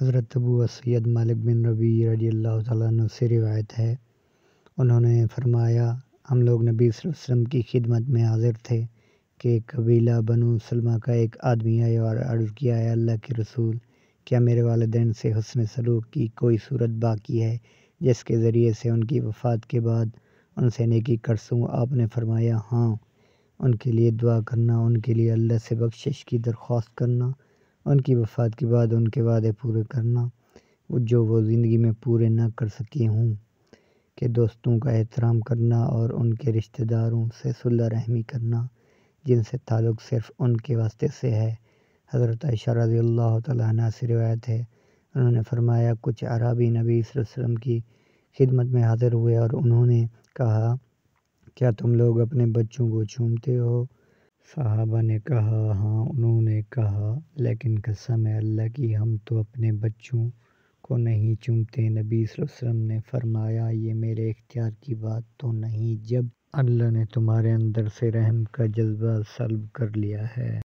हज़रत अबू सैद मालिक बिन रबी रजी अल्लाह से रिवायत है उन्होंने फरमाया हम लोग नबी वसम की खिदमत में हाज़िर थे कि कबीला बनु सलमा का एक आदमी आया और अर्ज़ किया है अल्लाह के रसूल क्या मेरे वालदेन से हसन सलूक की कोई सूरत बाकी है जिसके ज़रिए से उनकी वफ़ात के बाद उनसे नेकी कर सूँ आपने फरमाया हाँ उनके लिए दुआ करना उनके लिए अल्लाह से बख्शिश की दरख्वास्त करना उनकी वफ़ात के बाद उनके वादे पूरे करना वो जो वो ज़िंदगी में पूरे ना कर सके हों के दोस्तों का एहतराम करना और उनके रिश्तेदारों से सुलह रहमी करना जिनसे ताल्लुक़ सिर्फ़ उनके वास्ते से है हज़रत आयशा रज़ी अल्लाह तह से रिवायत है उन्होंने फरमाया कुछ अरबी नबी वसम की खिदमत में हाज़िर हुए और उन्होंने कहा क्या तुम लोग अपने बच्चों को चूमते हो साहबा ने कहा हाँ उन्होंने कहा लेकिन कसम है अल्लाह की हम तो अपने बच्चों को नहीं चूमते नबी वसल्लम ने फरमाया ये मेरे इख्तियार की बात तो नहीं जब अल्लाह ने तुम्हारे अंदर से रहम का जज्बा सलब कर लिया है